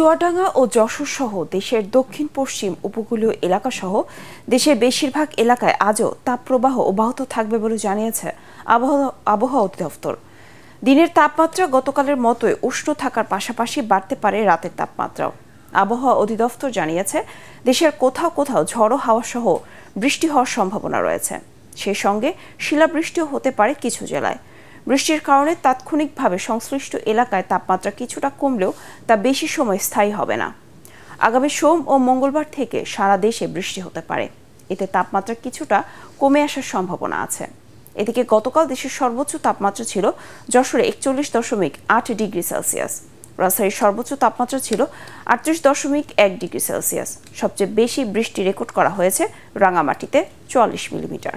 চুয়াডাঙ্গা ও যশোর সহ দেশের দক্ষিণ পশ্চিম উপকূলীয় এলাকা সহ দেশের বেশিরভাগ এলাকায় আজও তাপপ্রবাহ অব্যাহত থাকবে বলে জানিয়েছে আবহাওয়া অধিদপ্তর দিনের তাপমাত্রা গতকালের মতোই উষ্ণ থাকার পাশাপাশি বাড়তে পারে রাতের তাপমাত্রাও আবহাওয়া অধিদপ্তর জানিয়েছে দেশের কোথাও কোথাও ঝড়ো হাওয়া সহ বৃষ্টি হওয়ার সম্ভাবনা রয়েছে সেই সঙ্গে শিলাবৃষ্টিও হতে পারে কিছু জেলায় বৃষ্টির কারণে তাৎক্ষণিকভাবে সংশ্লিষ্ট এলাকায় তাপমাত্রা কিছুটা কমলেও তা বেশি সময় স্থায়ী হবে না আগামী সোম ও মঙ্গলবার থেকে সারা দেশে বৃষ্টি হতে পারে এতে তাপমাত্রা কিছুটা কমে আসার সম্ভাবনা আছে এদিকে গতকাল দেশের সর্বোচ্চ তাপমাত্রা ছিল যশোরে একচল্লিশ দশমিক আট ডিগ্রি সেলসিয়াস রাজশাহীর সর্বোচ্চ তাপমাত্রা ছিল আটত্রিশ দশমিক এক ডিগ্রি সেলসিয়াস সবচেয়ে বেশি বৃষ্টি রেকর্ড করা হয়েছে রাঙামাটিতে চুয়াল্লিশ মিলিমিটার